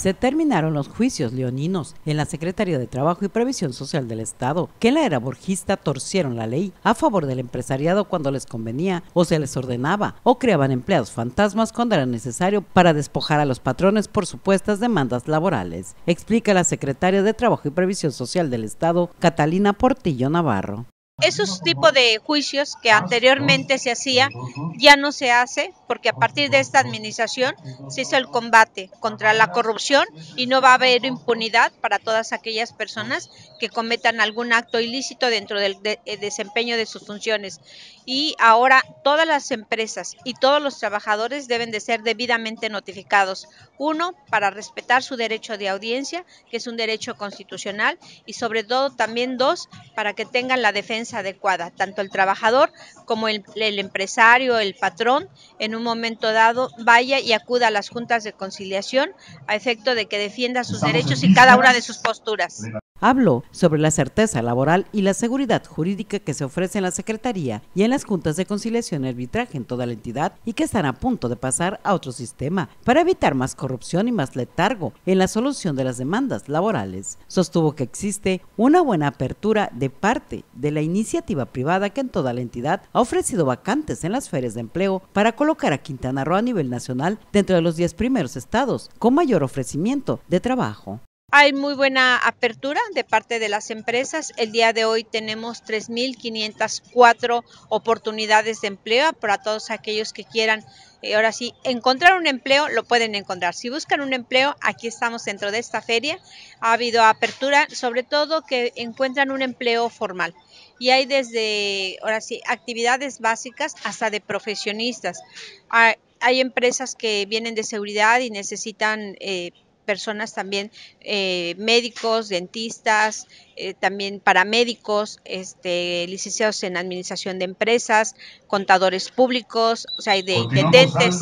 Se terminaron los juicios leoninos en la Secretaría de Trabajo y Previsión Social del Estado, que en la era borgista torcieron la ley a favor del empresariado cuando les convenía o se les ordenaba, o creaban empleados fantasmas cuando era necesario para despojar a los patrones por supuestas demandas laborales, explica la secretaria de Trabajo y Previsión Social del Estado, Catalina Portillo Navarro esos tipos de juicios que anteriormente se hacía ya no se hace porque a partir de esta administración se hizo el combate contra la corrupción y no va a haber impunidad para todas aquellas personas que cometan algún acto ilícito dentro del eh, desempeño de sus funciones. Y ahora todas las empresas y todos los trabajadores deben de ser debidamente notificados. Uno, para respetar su derecho de audiencia, que es un derecho constitucional, y sobre todo también dos, para que tengan la defensa adecuada, tanto el trabajador como el, empresario, el patrón, en un momento dado vaya y acuda a las juntas de conciliación a efecto de que defienda sus derechos y cada una de sus posturas habló sobre la certeza laboral y la seguridad jurídica que se ofrece en la Secretaría y en las juntas de conciliación y arbitraje en toda la entidad y que están a punto de pasar a otro sistema para evitar más corrupción y más letargo en la solución de las demandas laborales. Sostuvo que existe una buena apertura de parte de la iniciativa privada que en toda la entidad ha ofrecido vacantes en las ferias de empleo para colocar a Quintana Roo a nivel nacional dentro de los 10 primeros estados con mayor ofrecimiento de trabajo. Hay muy buena apertura de parte de las empresas. El día de hoy tenemos 3.504 oportunidades de empleo para todos aquellos que quieran. Eh, ahora sí, encontrar un empleo lo pueden encontrar. Si buscan un empleo, aquí estamos dentro de esta feria. Ha habido apertura, sobre todo que encuentran un empleo formal y hay desde, ahora sí, actividades básicas hasta de profesionistas. Hay, empresas que vienen de seguridad y necesitan eh, personas también, eh, médicos, dentistas, eh, también paramédicos, este, licenciados en administración de empresas, contadores públicos, o sea, hay de intendentes,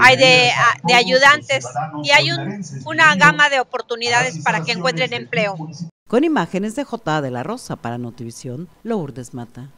hay de, ayudantes y hay una gama de oportunidades para que encuentren empleo. Con imágenes de J. de la Rosa para Notivisión, Lourdes Mata.